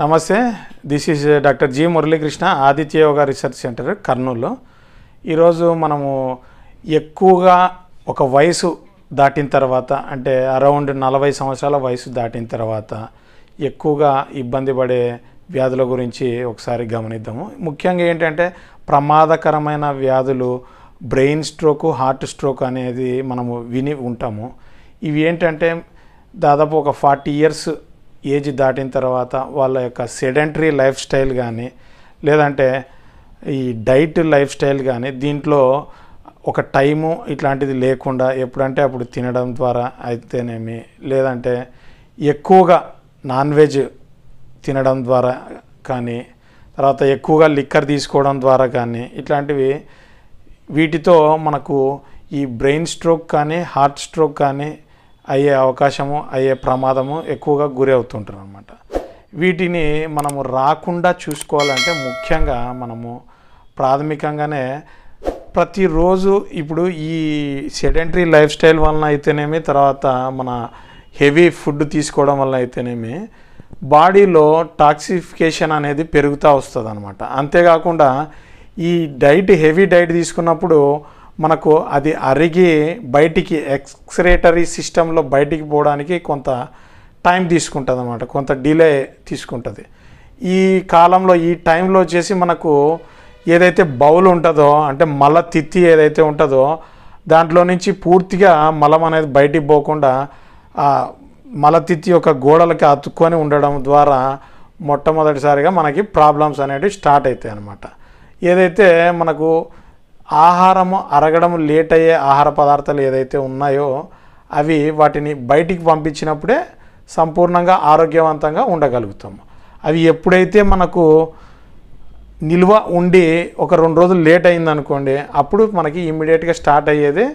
నమస్తే this is doctor G Muralikrishna Aditya yoga research centre Kurnool ఈరోజు మనము ఎక్కువగా ఒక వయసు దాటిన తర్వాత అంటే అరౌండ్ నలభై సంవత్సరాల వయసు దాటిన తర్వాత ఎక్కువగా ఇబ్బంది పడే వ్యాధుల గురించి ఒకసారి గమనిద్దాము ముఖ్యంగా ఏంటంటే ప్రమాదకరమైన వ్యాధులు బ్రెయిన్ స్ట్రోక్ హార్ట్ స్ట్రోక్ అనేది మనము విని ఉంటాము ఇవి ఏంటంటే దాదాపు ఒక ఫార్టీ ఇయర్స్ ఏజ్ దాటిన తర్వాత వాళ్ళ యొక్క సెడెంటరీ లైఫ్ స్టైల్ కానీ లేదంటే ఈ డైట్ లైఫ్ స్టైల్ కానీ దీంట్లో ఒక టైము ఇట్లాంటిది లేకుండా ఎప్పుడంటే అప్పుడు తినడం ద్వారా అయితేనేమి లేదంటే ఎక్కువగా నాన్ వెజ్ తినడం ద్వారా కానీ తర్వాత ఎక్కువగా లిక్కర్ తీసుకోవడం ద్వారా కానీ ఇట్లాంటివి వీటితో మనకు ఈ బ్రెయిన్ స్ట్రోక్ కానీ హార్ట్ స్ట్రోక్ కానీ అయ్యే అవకాశము అయ్యే ప్రమాదము ఎక్కువగా గురి అవుతుంటారు అనమాట వీటిని మనము రాకుండా చూసుకోవాలంటే ముఖ్యంగా మనము ప్రాథమికంగానే ప్రతిరోజు ఇప్పుడు ఈ సెడెంటరీ లైఫ్ స్టైల్ వలన అయితేనేమి తర్వాత మన హెవీ ఫుడ్ తీసుకోవడం వల్ల అయితేనేమి బాడీలో టాక్సిఫికేషన్ అనేది పెరుగుతూ వస్తుంది అనమాట అంతేకాకుండా ఈ డైట్ హెవీ డైట్ తీసుకున్నప్పుడు మనకు అది అరిగి బయటికి ఎక్స్రేటరీ సిస్టంలో బయటికి పోవడానికి కొంత టైం తీసుకుంటుంది అనమాట కొంత డిలే తీసుకుంటుంది ఈ కాలంలో ఈ టైంలో చేసి మనకు ఏదైతే బౌల్ ఉంటుందో అంటే మల తిత్తి ఏదైతే ఉంటుందో దాంట్లో నుంచి పూర్తిగా మలం అనేది బయటికి పోకుండా మలతిత్తి యొక్క గోడలకి అతుక్కొని ఉండడం ద్వారా మొట్టమొదటిసారిగా మనకి ప్రాబ్లమ్స్ అనేవి స్టార్ట్ అవుతాయి అనమాట ఏదైతే మనకు ఆహారము అరగడం లేట్ అయ్యే ఆహార పదార్థాలు ఏదైతే ఉన్నాయో అవి వాటిని బయటికి పంపించినప్పుడే సంపూర్ణంగా ఆరోగ్యవంతంగా ఉండగలుగుతాం అవి ఎప్పుడైతే మనకు నిల్వ ఉండి ఒక రెండు రోజులు లేట్ అయిందనుకోండి అప్పుడు మనకి ఇమ్మీడియట్గా స్టార్ట్ అయ్యేది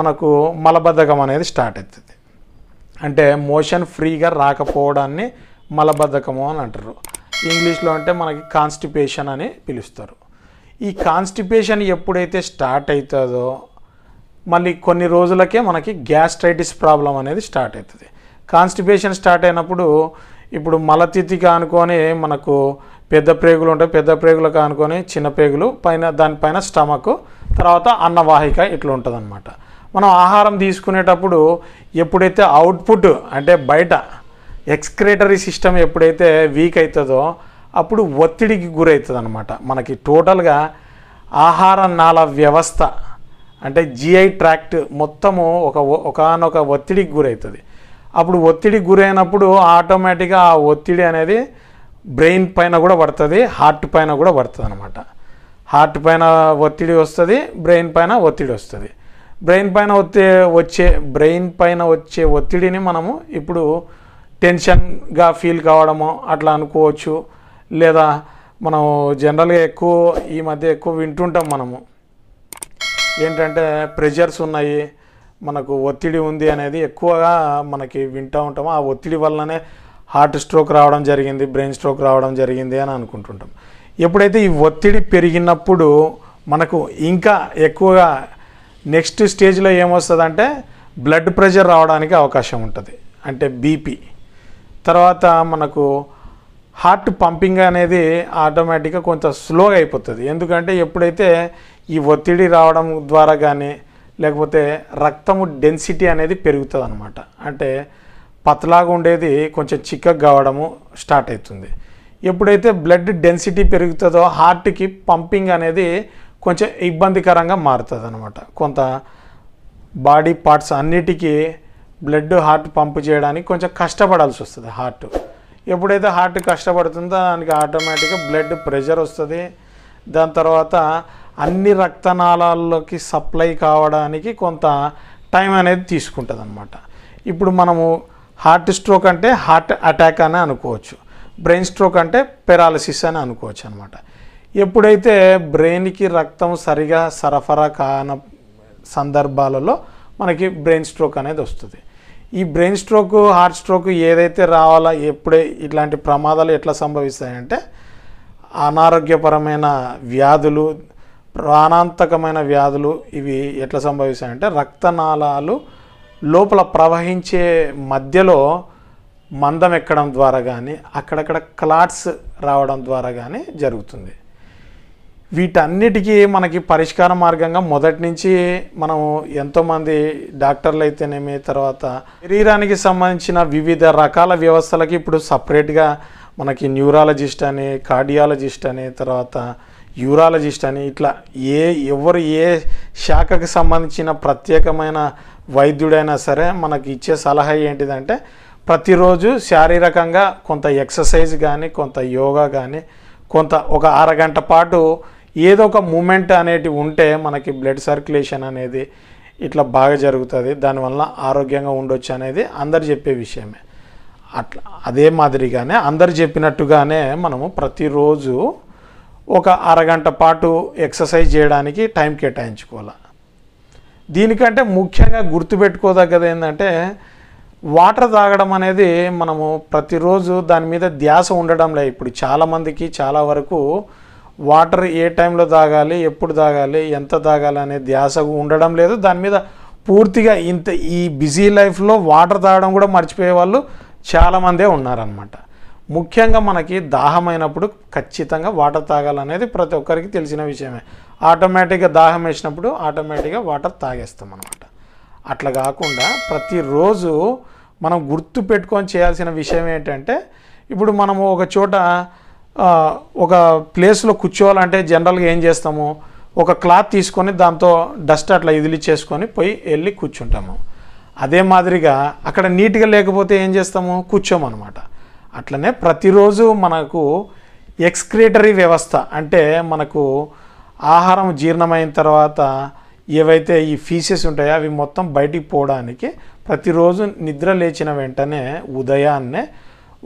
మనకు మలబద్ధకం అనేది స్టార్ట్ అవుతుంది అంటే మోషన్ ఫ్రీగా రాకపోవడాన్ని మలబద్ధకము అని అంటారు ఇంగ్లీష్లో అంటే మనకి కాన్స్టిపేషన్ అని పిలుస్తారు ఈ కాన్స్టిపేషన్ ఎప్పుడైతే స్టార్ట్ అవుతుందో మళ్ళీ కొన్ని రోజులకే మనకి గ్యాస్ట్రైటిస్ ప్రాబ్లం అనేది స్టార్ట్ అవుతుంది కాన్స్టిపేషన్ స్టార్ట్ అయినప్పుడు ఇప్పుడు మలతిథిగా అనుకొని మనకు పెద్ద ప్రేగులు ఉంటాయి పెద్ద ప్రేగులు కానుకొని చిన్న ప్రేగులు పైన దానిపైన స్టమక్ తర్వాత అన్నవాహిక ఇట్లా ఉంటుంది అనమాట మనం ఆహారం తీసుకునేటప్పుడు ఎప్పుడైతే అవుట్పుట్ అంటే బయట ఎక్స్క్రేటరీ సిస్టమ్ ఎప్పుడైతే వీక్ అవుతుందో అప్పుడు ఒత్తిడికి గురవుతుంది అనమాట మనకి టోటల్గా ఆహార నాళ వ్యవస్థ అంటే జిఐ ట్రాక్ట్ మొత్తము ఒక ఒకనొక ఒత్తిడికి గురవుతుంది అప్పుడు ఒత్తిడి గురైనప్పుడు ఆటోమేటిక్గా ఆ ఒత్తిడి అనేది బ్రెయిన్ పైన కూడా పడుతుంది హార్ట్ పైన కూడా పడుతుంది అనమాట హార్ట్ పైన ఒత్తిడి వస్తుంది బ్రెయిన్ పైన ఒత్తిడి వస్తుంది బ్రెయిన్ పైన ఒత్తి వచ్చే బ్రెయిన్ పైన వచ్చే ఒత్తిడిని మనము ఇప్పుడు టెన్షన్గా ఫీల్ కావడము అట్లా అనుకోవచ్చు లేదా మనం జనరల్గా ఎక్కువ ఈ మధ్య ఎక్కువ వింటుంటాం మనము ఏంటంటే ప్రెషర్స్ ఉన్నాయి మనకు ఒత్తిడి ఉంది అనేది ఎక్కువగా మనకి వింటూ ఉంటాము ఆ ఒత్తిడి వల్లనే హార్ట్ స్ట్రోక్ రావడం జరిగింది బ్రెయిన్ స్ట్రోక్ రావడం జరిగింది అని అనుకుంటుంటాం ఎప్పుడైతే ఈ ఒత్తిడి పెరిగినప్పుడు మనకు ఇంకా ఎక్కువగా నెక్స్ట్ స్టేజ్లో ఏమొస్తుందంటే బ్లడ్ ప్రెషర్ రావడానికి అవకాశం ఉంటుంది అంటే బీపీ తర్వాత మనకు హార్ట్ పంపింగ్ అనేది ఆటోమేటిక్గా కొంత స్లోగా అయిపోతుంది ఎందుకంటే ఎప్పుడైతే ఈ ఒత్తిడి రావడం ద్వారా కానీ లేకపోతే రక్తము డెన్సిటీ అనేది పెరుగుతుంది అనమాట అంటే పతలాగా ఉండేది కొంచెం చిక్కగా కావడము స్టార్ట్ అవుతుంది ఎప్పుడైతే బ్లడ్ డెన్సిటీ పెరుగుతుందో హార్ట్కి పంపింగ్ అనేది కొంచెం ఇబ్బందికరంగా మారుతుంది అనమాట కొంత బాడీ పార్ట్స్ అన్నిటికీ బ్లడ్ హార్ట్ పంపు చేయడానికి కొంచెం కష్టపడాల్సి వస్తుంది హార్ట్ ఎప్పుడైతే హార్ట్ కష్టపడుతుందో దానికి ఆటోమేటిక్గా బ్లడ్ ప్రెషర్ వస్తుంది దాని తర్వాత అన్ని రక్తనాళాల్లోకి సప్లై కావడానికి కొంత టైం అనేది తీసుకుంటుంది అనమాట ఇప్పుడు మనము హార్ట్ స్ట్రోక్ అంటే హార్ట్ అటాక్ అని అనుకోవచ్చు బ్రెయిన్ స్ట్రోక్ అంటే పెరాలసిస్ అని అనుకోవచ్చు అనమాట ఎప్పుడైతే బ్రెయిన్కి రక్తం సరిగా సరఫరా కాన సందర్భాలలో మనకి బ్రెయిన్ స్ట్రోక్ అనేది వస్తుంది ఈ బ్రెయిన్ స్ట్రోక్ హార్ట్ స్ట్రోక్ ఏదైతే రావాలా ఎప్పుడే ఇట్లాంటి ప్రమాదాలు ఎట్లా సంభవిస్తాయంటే అనారోగ్యపరమైన వ్యాధులు ప్రాణాంతకమైన వ్యాధులు ఇవి ఎట్లా సంభవిస్తాయంటే రక్తనాళాలు లోపల ప్రవహించే మధ్యలో మందం ఎక్కడం ద్వారా కానీ అక్కడక్కడ క్లాట్స్ రావడం ద్వారా కానీ జరుగుతుంది వీటన్నిటికీ మనకి పరిష్కార మార్గంగా మొదటి నుంచి మనం ఎంతోమంది డాక్టర్లు అయితేనేమి తర్వాత శరీరానికి సంబంధించిన వివిధ రకాల వ్యవస్థలకి ఇప్పుడు సపరేట్గా మనకి న్యూరాలజిస్ట్ అని కార్డియాలజిస్ట్ అని తర్వాత యూరాలజిస్ట్ అని ఇట్లా ఏ ఎవరు ఏ శాఖకు సంబంధించిన ప్రత్యేకమైన వైద్యుడైనా సరే మనకి ఇచ్చే సలహా ఏంటిదంటే ప్రతిరోజు శారీరకంగా కొంత ఎక్సర్సైజ్ కానీ కొంత యోగా కానీ కొంత ఒక అరగంట పాటు ఏదో ఒక మూమెంట్ అనేటివి ఉంటే మనకి బ్లడ్ సర్క్యులేషన్ అనేది ఇట్లా బాగా జరుగుతుంది దానివల్ల ఆరోగ్యంగా ఉండొచ్చు అనేది అందరు చెప్పే విషయమే అట్లా అదే మాదిరిగానే అందరు చెప్పినట్టుగానే మనము ప్రతిరోజు ఒక అరగంట పాటు ఎక్సర్సైజ్ చేయడానికి టైం కేటాయించుకోవాలి దీనికంటే ముఖ్యంగా గుర్తుపెట్టుకోదగ్గది ఏంటంటే వాటర్ తాగడం అనేది మనము ప్రతిరోజు దాని మీద ధ్యాస ఉండడంలే ఇప్పుడు చాలామందికి చాలా వరకు వాటర్ ఏ టైంలో తాగాలి ఎప్పుడు తాగాలి ఎంత తాగాలి అనే ధ్యాస ఉండడం లేదు దాని మీద పూర్తిగా ఇంత ఈ బిజీ లైఫ్లో వాటర్ తాగడం కూడా మర్చిపోయే వాళ్ళు చాలామందే ఉన్నారనమాట ముఖ్యంగా మనకి దాహమైనప్పుడు ఖచ్చితంగా వాటర్ తాగాలనేది ప్రతి ఒక్కరికి తెలిసిన విషయమే ఆటోమేటిక్గా దాహం వేసినప్పుడు ఆటోమేటిక్గా వాటర్ తాగేస్తాం అనమాట అట్లా కాకుండా ప్రతిరోజు మనం గుర్తు పెట్టుకొని చేయాల్సిన విషయం ఏంటంటే ఇప్పుడు మనము ఒక చోట ఒక ప్లేస్లో కూర్చోవాలంటే జనరల్గా ఏం చేస్తాము ఒక క్లాత్ తీసుకొని దాంతో డస్ట్ అట్లా ఇదిలి చేసుకొని పోయి వెళ్ళి కూర్చుంటాము అదే మాదిరిగా అక్కడ నీట్గా లేకపోతే ఏం చేస్తాము కూర్చోమన్నమాట అట్లనే ప్రతిరోజు మనకు ఎక్స్క్రేటరీ వ్యవస్థ అంటే మనకు ఆహారం జీర్ణమైన తర్వాత ఏవైతే ఈ ఫీసెస్ ఉంటాయో అవి మొత్తం బయటికి పోవడానికి ప్రతిరోజు నిద్ర లేచిన వెంటనే ఉదయాన్నే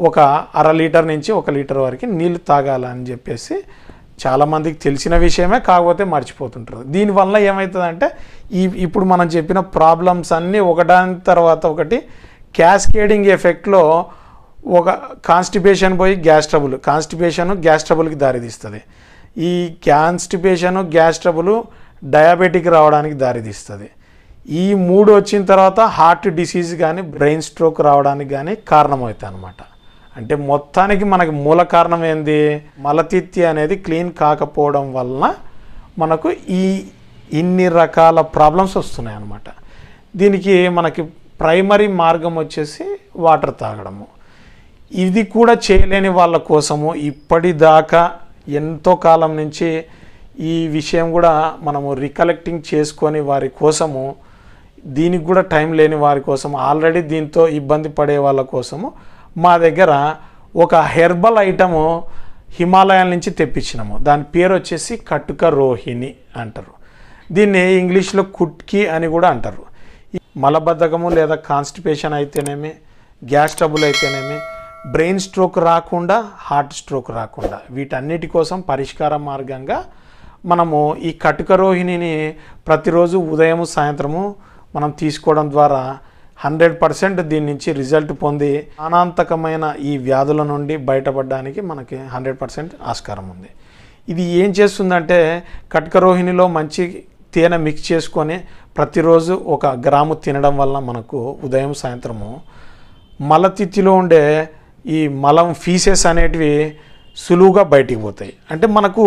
ఒక అర లీటర్ నుంచి ఒక లీటర్ వరకు నీళ్ళు తాగాలని చెప్పేసి చాలామందికి తెలిసిన విషయమే కాకపోతే మర్చిపోతుంటారు దీనివల్ల ఏమవుతుందంటే ఈ ఇప్పుడు మనం చెప్పిన ప్రాబ్లమ్స్ అన్నీ ఒకదాని తర్వాత ఒకటి క్యాస్కేడింగ్ ఎఫెక్ట్లో ఒక కాన్స్టిపేషన్ పోయి గ్యాస్ ట్రబుల్ కాన్స్టిపేషన్ గ్యాస్ ట్రబుల్కి దారితీస్తుంది ఈ కాన్స్టిపేషన్ గ్యాస్ ట్రబుల్ డయాబెటిక్ రావడానికి దారితీస్తుంది ఈ మూడు వచ్చిన తర్వాత హార్ట్ డిసీజ్ కానీ బ్రెయిన్ స్ట్రోక్ రావడానికి కానీ కారణమవుతాయి అన్నమాట అంటే మొత్తానికి మనకి మూల కారణం ఏంది మలతిత్తి అనేది క్లీన్ కాకపోవడం వలన మనకు ఈ ఇన్ని రకాల ప్రాబ్లమ్స్ వస్తున్నాయి అన్నమాట దీనికి మనకి ప్రైమరీ మార్గం వచ్చేసి వాటర్ తాగడము ఇది కూడా చేయలేని వాళ్ళ కోసము ఇప్పటిదాకా ఎంతో కాలం నుంచి ఈ విషయం కూడా మనము రికలెక్టింగ్ చేసుకొని వారి కోసము దీనికి కూడా టైం లేని వారి కోసం ఆల్రెడీ దీంతో ఇబ్బంది పడే వాళ్ళ కోసము మా దగ్గర ఒక హెర్బల్ ఐటము హిమాలయాల నుంచి తెప్పించినాము దాని పేరు వచ్చేసి కటుక రోహిణి అంటారు దీన్ని ఇంగ్లీష్లో కుట్కి అని కూడా అంటారు మలబద్ధకము లేదా కాన్స్టిపేషన్ అయితేనేమి గ్యాస్ ట్రబుల్ అయితేనేమి బ్రెయిన్ స్ట్రోక్ రాకుండా హార్ట్ స్ట్రోక్ రాకుండా వీటన్నిటి కోసం పరిష్కార మార్గంగా మనము ఈ కటుక రోహిణిని ప్రతిరోజు ఉదయం సాయంత్రము మనం తీసుకోవడం ద్వారా హండ్రెడ్ పర్సెంట్ దీని నుంచి రిజల్ట్ పొంది అనాంతకమైన ఈ వ్యాధుల నుండి బయటపడడానికి మనకి హండ్రెడ్ పర్సెంట్ ఆస్కారం ఉంది ఇది ఏం చేస్తుందంటే కట్కరోహిణిలో మంచి తేనె మిక్స్ చేసుకొని ప్రతిరోజు ఒక గ్రాము తినడం వల్ల మనకు ఉదయం సాయంత్రము మలతిత్తిలో ఉండే ఈ మలం ఫీసెస్ అనేటివి సులువుగా బయటికి పోతాయి అంటే మనకు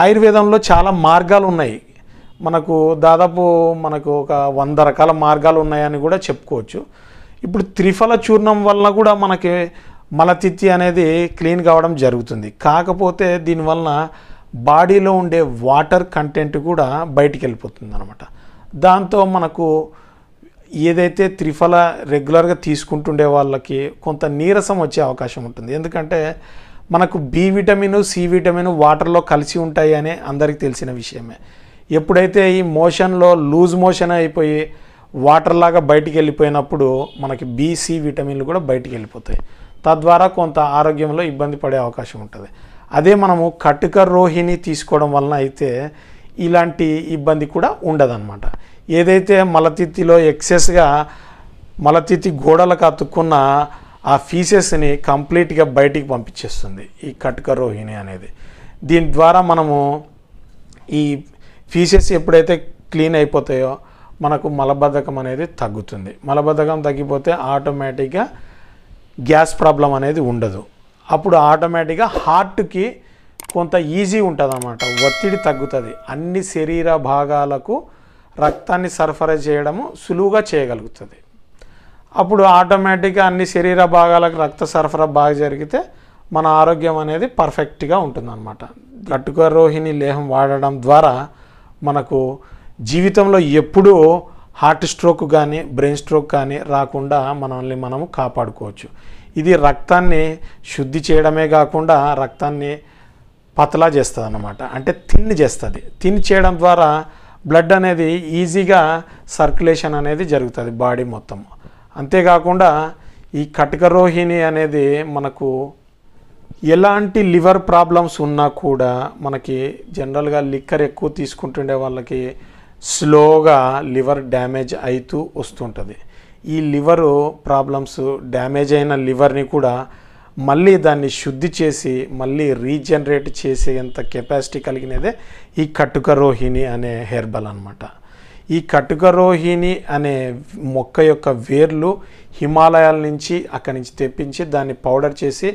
ఆయుర్వేదంలో చాలా మార్గాలు ఉన్నాయి మనకు దాదాపు మనకు ఒక వంద రకాల మార్గాలు ఉన్నాయని కూడా చెప్పుకోవచ్చు ఇప్పుడు త్రిఫల చూర్ణం వల్ల కూడా మనకి మలతిత్తి అనేది క్లీన్ కావడం జరుగుతుంది కాకపోతే దీనివలన బాడీలో ఉండే వాటర్ కంటెంట్ కూడా బయటికి వెళ్ళిపోతుంది అనమాట దాంతో మనకు ఏదైతే త్రిఫల రెగ్యులర్గా తీసుకుంటుండే వాళ్ళకి కొంత నీరసం వచ్చే అవకాశం ఉంటుంది ఎందుకంటే మనకు బి విటమిన్ సి విటమిన్ వాటర్లో కలిసి ఉంటాయి అనే అందరికీ తెలిసిన విషయమే ఎప్పుడైతే ఈ మోషన్లో లూజ్ మోషన్ అయిపోయి వాటర్ లాగా బయటికి వెళ్ళిపోయినప్పుడు మనకి బీసీ విటమిన్లు కూడా బయటికి వెళ్ళిపోతాయి తద్వారా కొంత ఆరోగ్యంలో ఇబ్బంది పడే అవకాశం ఉంటుంది అదే మనము కటుక రోహిణి తీసుకోవడం వలన అయితే ఇలాంటి ఇబ్బంది కూడా ఉండదన్నమాట ఏదైతే మలతిత్తిలో ఎక్సెస్గా మలతిత్తి గోడలకు అతుక్కున్న ఆ ఫీసెస్ని కంప్లీట్గా బయటికి పంపించేస్తుంది ఈ కటుక రోహిణి అనేది దీని ద్వారా మనము ఈ ఫీసెస్ ఎప్పుడైతే క్లీన్ అయిపోతాయో మనకు మలబద్ధకం అనేది తగ్గుతుంది మలబద్ధకం తగ్గిపోతే ఆటోమేటిక్గా గ్యాస్ ప్రాబ్లం అనేది ఉండదు అప్పుడు ఆటోమేటిక్గా హార్ట్కి కొంత ఈజీ ఉంటుంది అనమాట ఒత్తిడి తగ్గుతుంది అన్ని శరీర భాగాలకు రక్తాన్ని సరఫరా చేయడము సులువుగా చేయగలుగుతుంది అప్పుడు ఆటోమేటిక్గా అన్ని శరీర భాగాలకు రక్త సరఫరా బాగా జరిగితే మన ఆరోగ్యం అనేది పర్ఫెక్ట్గా ఉంటుందన్నమాట గట్టుక రోహిణి లేహం వాడడం ద్వారా మనకు జీవితంలో ఎప్పుడూ హార్ట్ స్ట్రోక్ కానీ బ్రెయిన్ స్ట్రోక్ కానీ రాకుండా మనల్ని మనము కాపాడుకోవచ్చు ఇది రక్తాన్ని శుద్ధి చేయడమే కాకుండా రక్తాన్ని పతలా చేస్తుంది అన్నమాట అంటే థిన్ చేస్తుంది తిన్ చేయడం ద్వారా బ్లడ్ అనేది ఈజీగా సర్క్యులేషన్ అనేది జరుగుతుంది బాడీ మొత్తం అంతేకాకుండా ఈ కటకరోహిణి అనేది మనకు ఎలాంటి లివర్ ప్రాబ్లమ్స్ ఉన్నా కూడా మనకి జనరల్గా లిక్కర్ ఎక్కువ తీసుకుంటుండే వాళ్ళకి స్లోగా లివర్ డ్యామేజ్ అవుతూ వస్తుంటుంది ఈ లివరు ప్రాబ్లమ్స్ డ్యామేజ్ అయిన లివర్ని కూడా మళ్ళీ దాన్ని శుద్ధి చేసి మళ్ళీ రీజనరేట్ చేసేంత కెపాసిటీ కలిగినదే ఈ కటుక రోహిణి అనే హెర్బల్ అనమాట ఈ కటుక రోహిణి అనే మొక్క యొక్క వేర్లు హిమాలయాల నుంచి అక్కడి నుంచి తెప్పించి దాన్ని పౌడర్ చేసి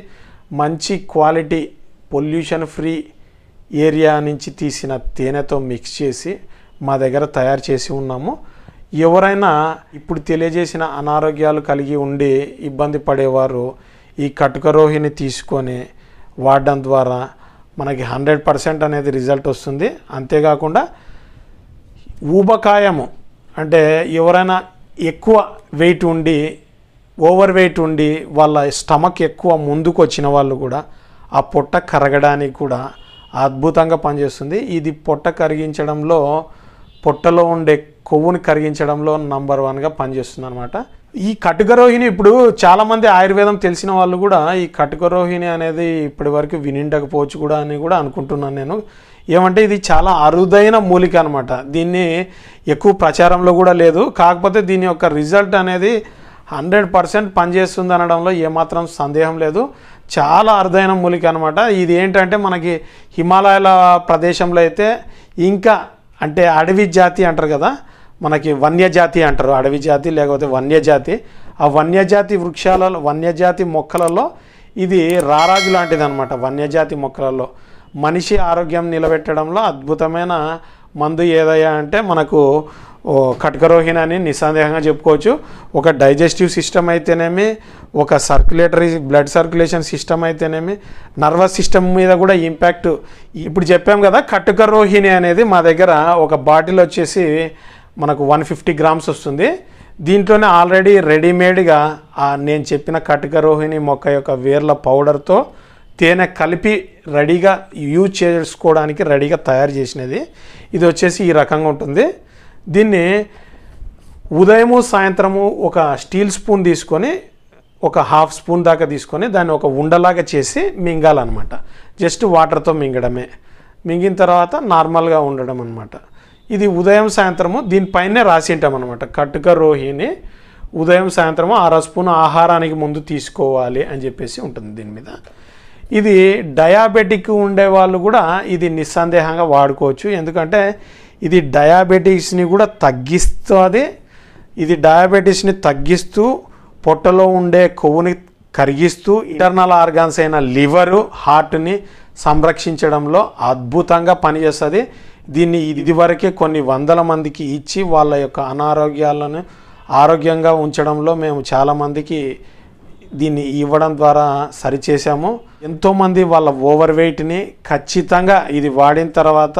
మంచి క్వాలిటీ పొల్యూషన్ ఫ్రీ ఏరియా నుంచి తీసిన తేనెతో మిక్స్ చేసి మా దగ్గర తయారు చేసి ఉన్నాము ఎవరైనా ఇప్పుడు తెలియజేసిన అనారోగ్యాలు కలిగి ఉండి ఇబ్బంది పడేవారు ఈ కటుకరోహిని తీసుకొని వాడడం ద్వారా మనకి హండ్రెడ్ పర్సెంట్ అనేది రిజల్ట్ వస్తుంది అంతేకాకుండా ఊబకాయము అంటే ఎవరైనా ఎక్కువ వెయిట్ ఉండి ఓవర్ వెయిట్ ఉండి వాళ్ళ స్టమక్ ఎక్కువ ముందుకు వచ్చిన వాళ్ళు కూడా ఆ పొట్ట కరగడానికి కూడా అద్భుతంగా పనిచేస్తుంది ఇది పొట్ట కరిగించడంలో పొట్టలో ఉండే కొవ్వుని కరిగించడంలో నంబర్ వన్గా పనిచేస్తుంది అనమాట ఈ కటుకరోహిణి ఇప్పుడు చాలామంది ఆయుర్వేదం తెలిసిన వాళ్ళు కూడా ఈ కటుకరోహిణి అనేది ఇప్పటి వరకు వినిండకపోవచ్చు కూడా అని కూడా అనుకుంటున్నాను నేను ఏమంటే ఇది చాలా అరుదైన మూలిక అనమాట దీన్ని ఎక్కువ ప్రచారంలో కూడా లేదు కాకపోతే దీని యొక్క రిజల్ట్ అనేది హండ్రెడ్ పర్సెంట్ పనిచేస్తుంది అనడంలో ఏమాత్రం సందేహం లేదు చాలా అరుదైన మూలిక అనమాట ఇది ఏంటంటే మనకి హిమాలయాల ప్రదేశంలో అయితే ఇంకా అంటే అడవి జాతి అంటారు కదా మనకి వన్యజాతి అంటారు అడవి జాతి లేకపోతే వన్యజాతి ఆ వన్యజాతి వృక్షాలలో వన్యజాతి మొక్కలలో ఇది రారాజు లాంటిది అనమాట వన్యజాతి మొక్కలలో మనిషి ఆరోగ్యం నిలబెట్టడంలో అద్భుతమైన మందు ఏదయ్యా అంటే మనకు కటకరోహిణ అని నిస్సందేహంగా చెప్పుకోవచ్చు ఒక డైజెస్టివ్ సిస్టమ్ అయితేనేమి ఒక సర్క్యులేటరీ బ్లడ్ సర్క్యులేషన్ సిస్టమ్ అయితేనేమి నర్వస్ సిస్టమ్ మీద కూడా ఇంపాక్ట్ ఇప్పుడు చెప్పాం కదా కటకరోహిణి అనేది మా దగ్గర ఒక బాటిల్ వచ్చేసి మనకు వన్ ఫిఫ్టీ గ్రామ్స్ వస్తుంది దీంట్లోనే ఆల్రెడీ రెడీమేడ్గా నేను చెప్పిన కటకరోహిణి మొక్క యొక్క వేర్ల పౌడర్తో తేనె కలిపి రెడీగా యూజ్ చేసుకోవడానికి రెడీగా తయారు చేసినది ఇది వచ్చేసి ఈ రకంగా ఉంటుంది దీన్ని ఉదయము సాయంత్రము ఒక స్టీల్ స్పూన్ తీసుకొని ఒక హాఫ్ స్పూన్ దాకా తీసుకొని దాన్ని ఒక ఉండలాగా చేసి మింగాలన్నమాట జస్ట్ వాటర్తో మింగడమే మింగిన తర్వాత నార్మల్గా ఉండడం అనమాట ఇది ఉదయం సాయంత్రము దీనిపైనే రాసి అనమాట కట్టుక రోహిని ఉదయం సాయంత్రము అర స్పూన్ ఆహారానికి ముందు తీసుకోవాలి అని చెప్పేసి ఉంటుంది దీని మీద ఇది డయాబెటిక్ ఉండే వాళ్ళు కూడా ఇది నిస్సందేహంగా వాడుకోవచ్చు ఎందుకంటే ఇది డయాబెటీస్ని కూడా తగ్గిస్తుంది ఇది డయాబెటీస్ని తగ్గిస్తూ పొట్టలో ఉండే కొవ్వుని కరిగిస్తూ ఇంటర్నల్ ఆర్గాన్స్ అయిన లివరు హార్ట్ని సంరక్షించడంలో అద్భుతంగా పనిచేస్తుంది దీన్ని ఇది వరకే కొన్ని వందల మందికి ఇచ్చి వాళ్ళ యొక్క అనారోగ్యాలను ఆరోగ్యంగా ఉంచడంలో మేము చాలామందికి దీన్ని ఇవ్వడం ద్వారా సరిచేసాము ఎంతోమంది వాళ్ళ ఓవర్ వెయిట్ని ఖచ్చితంగా ఇది వాడిన తర్వాత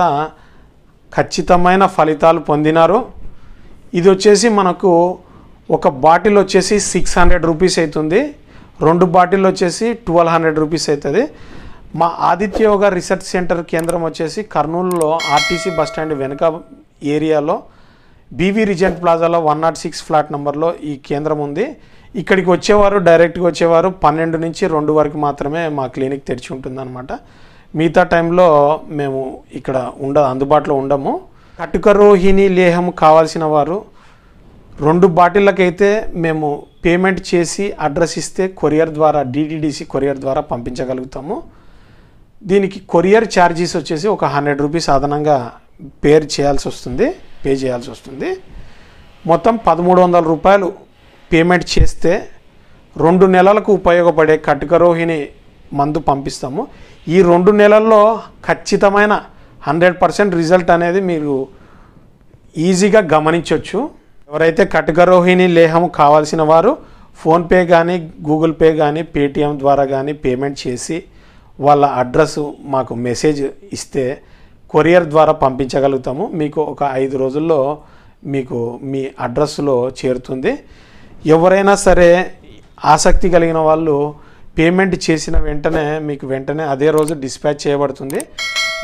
ఖచ్చితమైన ఫలితాలు పొందినారు ఇది వచ్చేసి మనకు ఒక బాటిల్ వచ్చేసి సిక్స్ హండ్రెడ్ రూపీస్ అవుతుంది రెండు బాటిల్ వచ్చేసి ట్వెల్వ్ హండ్రెడ్ రూపీస్ అవుతుంది మా ఆదిత్య యోగ రీసెర్చ్ సెంటర్ కేంద్రం వచ్చేసి కర్నూలులో ఆర్టీసీ బస్ స్టాండ్ వెనుక ఏరియాలో బీవీ రిజెంట్ ప్లాజాలో వన్ నాట్ సిక్స్ ఫ్లాట్ నెంబర్లో ఈ కేంద్రం ఉంది ఇక్కడికి వచ్చేవారు డైరెక్ట్గా వచ్చేవారు పన్నెండు నుంచి రెండు వరకు మాత్రమే మా క్లినిక్ తెరిచి ఉంటుందన్నమాట మిగతా టైంలో మేము ఇక్కడ ఉండ అందుబాటులో ఉండము కటుక రోహిణి లేహం కావాల్సిన వారు రెండు బాటిళ్ళకైతే మేము పేమెంట్ చేసి అడ్రస్ ఇస్తే కొరియర్ ద్వారా డిటిడిసి కొరియర్ ద్వారా పంపించగలుగుతాము దీనికి కొరియర్ ఛార్జెస్ వచ్చేసి ఒక హండ్రెడ్ రూపీస్ అదనంగా పేర్ చేయాల్సి వస్తుంది పే చేయాల్సి వస్తుంది మొత్తం పదమూడు వందల రూపాయలు పేమెంట్ చేస్తే రెండు నెలలకు ఉపయోగపడే కటుక మందు పంపిస్తాము ఈ రెండు నెలల్లో ఖచ్చితమైన హండ్రెడ్ పర్సెంట్ రిజల్ట్ అనేది మీరు ఈజీగా గమనించవచ్చు ఎవరైతే కటకరోహిణి లేహం కావాల్సిన వారు ఫోన్పే కానీ గూగుల్ పే కానీ పేటిఎం ద్వారా కానీ పేమెంట్ చేసి వాళ్ళ అడ్రస్ మాకు మెసేజ్ ఇస్తే కొరియర్ ద్వారా పంపించగలుగుతాము మీకు ఒక ఐదు రోజుల్లో మీకు మీ అడ్రస్లో చేరుతుంది ఎవరైనా సరే ఆసక్తి కలిగిన వాళ్ళు పేమెంట్ చేసిన వెంటనే మీకు వెంటనే అదే రోజు డిస్పాచ్ చేయబడుతుంది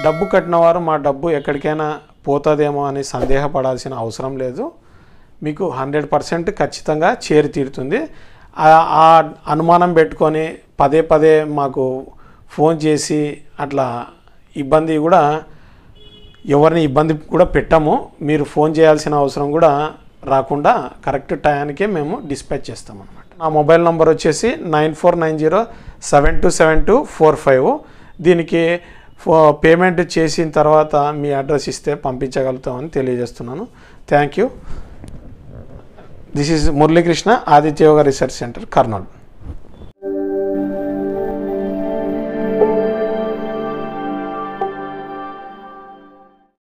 డబ్బు కట్టిన వారు మా డబ్బు ఎక్కడికైనా పోతుందేమో అని సందేహపడాల్సిన అవసరం లేదు మీకు హండ్రెడ్ పర్సెంట్ ఖచ్చితంగా చేరుతీరుతుంది ఆ అనుమానం పెట్టుకొని పదే పదే మాకు ఫోన్ చేసి అట్లా ఇబ్బంది కూడా ఎవరిని ఇబ్బంది కూడా పెట్టాము మీరు ఫోన్ చేయాల్సిన అవసరం కూడా రాకుండా కరెక్ట్ టయానికే మేము డిస్పాచ్ చేస్తామన్నమాట నా మొబైల్ నంబర్ వచ్చేసి nine four nine zero seven two seven two four five దీనికి పేమెంట్ చేసిన తర్వాత మీ అడ్రస్ ఇస్తే పంపించగలుగుతామని తెలియజేస్తున్నాను thank you this is Muralikrishna Aditya yoga research centre Kurnool